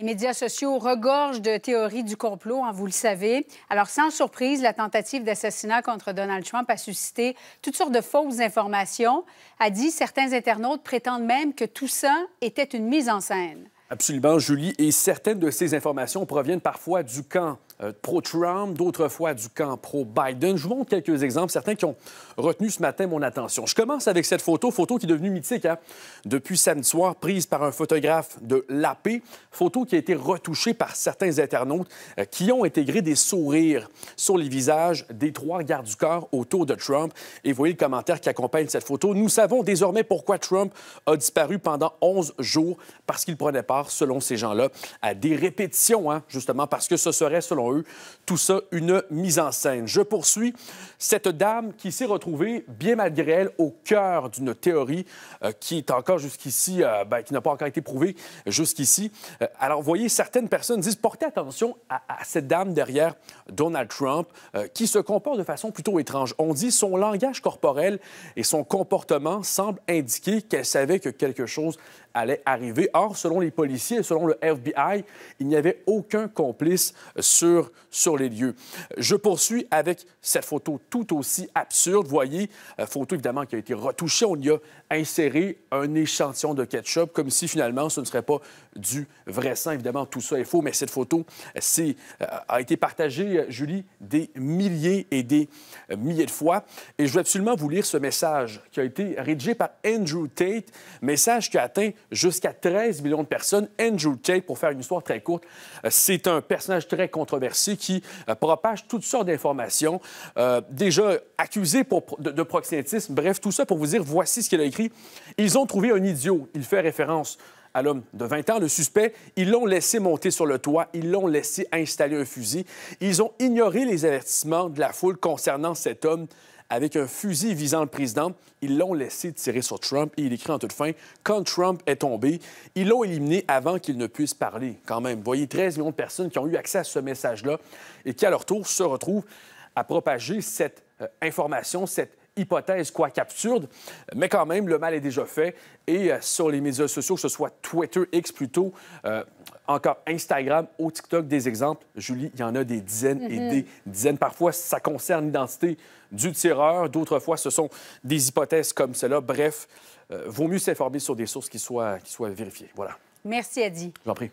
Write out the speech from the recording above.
Les médias sociaux regorgent de théories du complot, hein, vous le savez. Alors, sans surprise, la tentative d'assassinat contre Donald Trump a suscité toutes sortes de fausses informations. A dit, certains internautes prétendent même que tout ça était une mise en scène. Absolument, Julie. Et certaines de ces informations proviennent parfois du camp euh, pro-Trump, d'autres fois du camp pro-Biden. Je vous montre quelques exemples, certains qui ont retenu ce matin mon attention. Je commence avec cette photo, photo qui est devenue mythique hein. depuis samedi soir, prise par un photographe de l'AP, photo qui a été retouchée par certains internautes euh, qui ont intégré des sourires sur les visages des trois gardes du corps autour de Trump. Et voyez le commentaire qui accompagne cette photo. Nous savons désormais pourquoi Trump a disparu pendant 11 jours, parce qu'il prenait part, selon ces gens-là, à des répétitions, hein, justement, parce que ce serait, selon eux, tout ça une mise en scène. Je poursuis cette dame qui s'est retrouvée, bien malgré elle, au cœur d'une théorie euh, qui est encore jusqu'ici, euh, ben, qui n'a pas encore été prouvée jusqu'ici. Euh, alors, vous voyez, certaines personnes disent portez attention à, à cette dame derrière Donald Trump qui se comporte de façon plutôt étrange. On dit son langage corporel et son comportement semblent indiquer qu'elle savait que quelque chose allait arriver. Or, selon les policiers et selon le FBI, il n'y avait aucun complice sur, sur les lieux. Je poursuis avec cette photo tout aussi absurde. Voyez, euh, photo évidemment qui a été retouchée. On y a inséré un échantillon de ketchup comme si finalement ce ne serait pas du vrai sang. Évidemment, tout ça est faux, mais cette photo euh, a été partagée, euh, Julie, des milliers et des milliers de fois. Et je veux absolument vous lire ce message qui a été rédigé par Andrew Tate, message qui a atteint jusqu'à 13 millions de personnes. Andrew Tate, pour faire une histoire très courte, euh, c'est un personnage très controversé qui euh, propage toutes sortes d'informations, euh, déjà accusé de, de, proxénétisme. Bref, tout ça pour vous dire, voici ce qu'il a écrit. Ils ont trouvé un idiot. Il fait référence à l'homme de 20 ans, le suspect. Ils l'ont laissé monter sur le toit, ils l'ont laissé installer un fusil. Ils ont ignoré les avertissements de la foule concernant cet homme avec un fusil visant le président. Ils l'ont laissé tirer sur Trump et il écrit en toute fin Quand Trump est tombé, ils l'ont éliminé avant qu'il ne puisse parler. Quand même, vous voyez 13 millions de personnes qui ont eu accès à ce message-là et qui, à leur tour, se retrouvent à propager cette euh, information, cette hypothèse, quoi, absurde, mais quand même, le mal est déjà fait. Et euh, sur les médias sociaux, que ce soit Twitter, X plutôt, euh, encore Instagram, au TikTok, des exemples, Julie, il y en a des dizaines et mhm. des dizaines. Parfois, ça concerne l'identité du tireur. D'autres fois, ce sont des hypothèses comme cela. Bref, euh, vaut mieux s'informer sur des sources qui soient, qui soient vérifiées. Voilà. Merci, Adi. Je vous prie.